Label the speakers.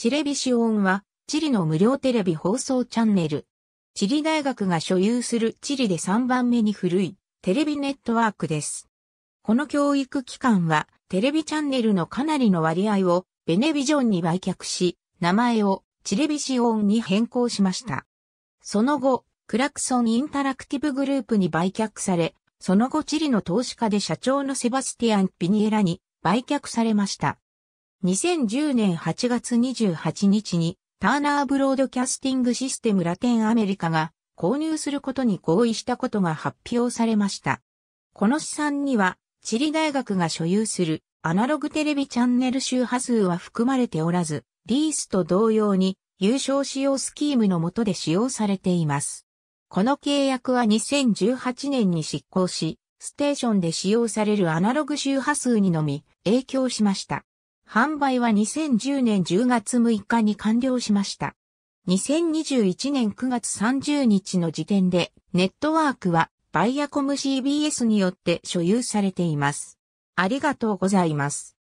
Speaker 1: チレビシオンは、チリの無料テレビ放送チャンネル。チリ大学が所有するチリで3番目に古いテレビネットワークです。この教育機関は、テレビチャンネルのかなりの割合をベネビジョンに売却し、名前をチレビシオンに変更しました。その後、クラクソンインタラクティブグループに売却され、その後チリの投資家で社長のセバスティアン・ピニエラに売却されました。2010年8月28日にターナーブロードキャスティングシステムラテンアメリカが購入することに合意したことが発表されました。この試算には、チリ大学が所有するアナログテレビチャンネル周波数は含まれておらず、リースと同様に有償使用スキームの下で使用されています。この契約は2018年に執行し、ステーションで使用されるアナログ周波数にのみ影響しました。販売は2010年10月6日に完了しました。2021年9月30日の時点で、ネットワークはバイアコム CBS によって所有されています。ありがとうございます。